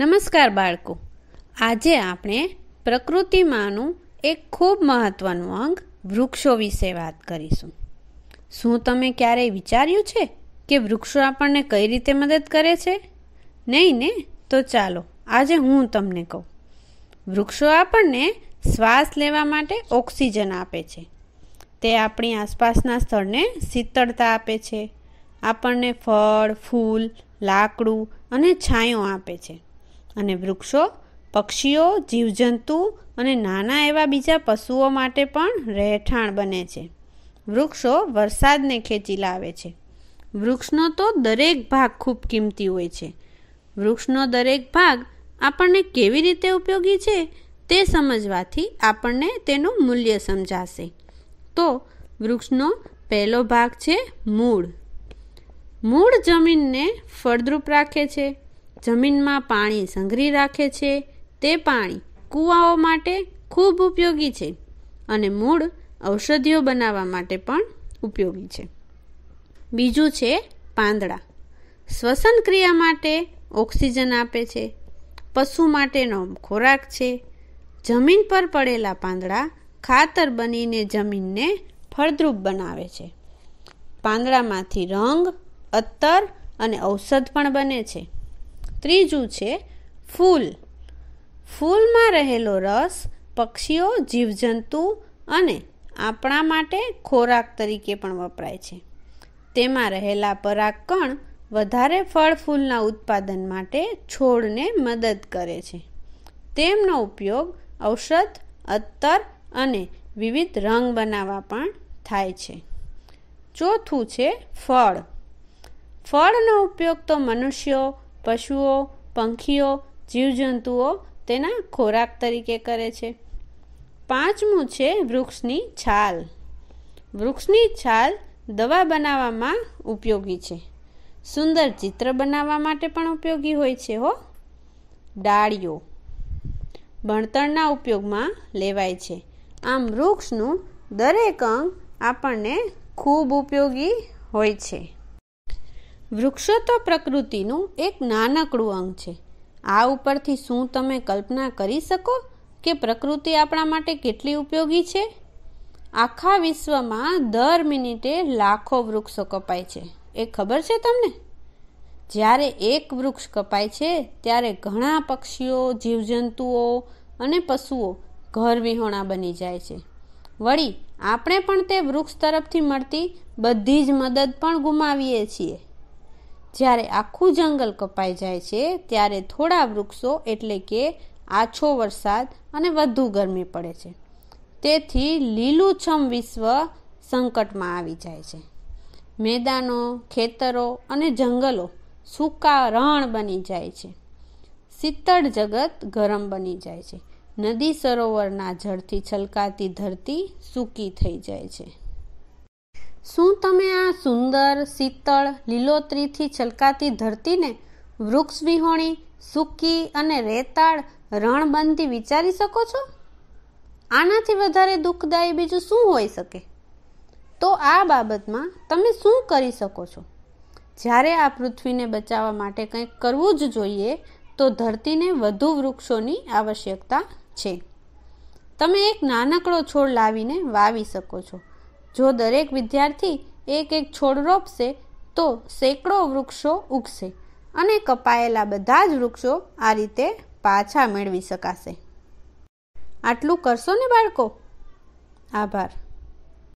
નમસ્કાર બાળકો આજે આપણે પ્રકૃતિમાંનું એક ખૂબ મહત્ત્વનું અંગ વૃક્ષો વિશે વાત કરીશું શું તમે ક્યારેય વિચાર્યું છે કે વૃક્ષો આપણને કઈ રીતે મદદ કરે છે નહીં ને તો ચાલો આજે હું તમને કહું વૃક્ષો આપણને શ્વાસ લેવા માટે ઓક્સિજન આપે છે તે આપણી આસપાસના સ્થળને શીતળતા આપે છે આપણને ફળ ફૂલ લાકડું અને છાંયો આપે છે અને વૃક્ષો પક્ષીઓ જીવજંતુ અને નાના એવા બીજા પશુઓ માટે પણ રહેઠાણ બને છે વૃક્ષો વરસાદને ખેંચી લાવે છે વૃક્ષનો તો દરેક ભાગ ખૂબ કિંમતી હોય છે વૃક્ષનો દરેક ભાગ આપણને કેવી રીતે ઉપયોગી છે તે સમજવાથી આપણને તેનું મૂલ્ય સમજાશે તો વૃક્ષનો પહેલો ભાગ છે મૂળ મૂળ જમીનને ફળદ્રુપ રાખે છે જમીનમાં પાણી સંઘરી રાખે છે તે પાણી કૂવાઓ માટે ખૂબ ઉપયોગી છે અને મૂળ ઔષધિઓ બનાવવા માટે પણ ઉપયોગી છે બીજું છે પાંદડા શ્વસન ક્રિયા માટે ઓક્સિજન આપે છે પશુ માટેનો ખોરાક છે જમીન પર પડેલા પાંદડા ખાતર બનીને જમીનને ફળદ્રુપ બનાવે છે પાંદડામાંથી રંગ અત્તર અને ઔષધ પણ બને છે ત્રીજું છે ફૂલ ફૂલમાં રહેલો રસ પક્ષીઓ જીવજંતુ અને આપણા માટે ખોરાક તરીકે પણ વપરાય છે તેમાં રહેલા પરાગકણ વધારે ફળ ફૂલના ઉત્પાદન માટે છોડને મદદ કરે છે તેમનો ઉપયોગ ઔષધ અત્તર અને વિવિધ રંગ બનાવવા પણ થાય છે ચોથું છે ફળ ફળનો ઉપયોગ તો મનુષ્યો પશુઓ પંખીઓ જીવજંતુઓ તેના ખોરાક તરીકે કરે છે પાંચમું છે વૃક્ષની છાલ વૃક્ષની છાલ દવા બનાવવામાં ઉપયોગી છે સુંદર ચિત્ર બનાવવા માટે પણ ઉપયોગી હોય છે હો ડાળીઓ ભણતરના ઉપયોગમાં લેવાય છે આમ વૃક્ષનું દરેક અંગ આપણને ખૂબ ઉપયોગી હોય છે વૃક્ષો તો પ્રકૃતિનું એક નાનકડું અંગ છે આ ઉપરથી શું તમે કલ્પના કરી શકો કે પ્રકૃતિ આપણા માટે કેટલી ઉપયોગી છે આખા વિશ્વમાં દર મિનિટે લાખો વૃક્ષો કપાય છે એ ખબર છે તમને જ્યારે એક વૃક્ષ કપાય છે ત્યારે ઘણા પક્ષીઓ જીવજંતુઓ અને પશુઓ ઘરવિહોણા બની જાય છે વળી આપણે પણ તે વૃક્ષ તરફથી મળતી બધી જ મદદ પણ ગુમાવીએ છીએ જ્યારે આખું જંગલ કપાઈ જાય છે ત્યારે થોડા વૃક્ષો એટલે કે આછો વરસાદ અને વધુ ગરમી પડે છે તેથી લીલુંછમ વિશ્વ સંકટમાં આવી જાય છે મેદાનો ખેતરો અને જંગલો સૂકા રણ બની જાય છે શીતળ જગત ગરમ બની જાય છે નદી સરોવરના જળથી છલકાતી ધરતી સૂકી થઈ જાય છે શું તમે આ સુંદર શીતળ લીલોતરીથી છલકાતી ધરતીને વૃક્ષ વિહોણી સૂકી અને રેતાળ રણબંધી વિચારી શકો છો આનાથી વધારે દુઃખદાયી બીજું શું હોઈ શકે તો આ બાબતમાં તમે શું કરી શકો છો જ્યારે આ પૃથ્વીને બચાવવા માટે કંઈક કરવું જ જોઈએ તો ધરતીને વધુ વૃક્ષોની આવશ્યકતા છે તમે એક નાનકડો છોડ લાવીને વાવી શકો છો જો દરેક વિદ્યાર્થી એક એક છોડ રોપશે તો સેંકડો વૃક્ષો ઉગશે અને કપાયેલા બધા જ વૃક્ષો આ રીતે પાછા મેળવી શકાશે આટલું કરશો ને બાળકો આભાર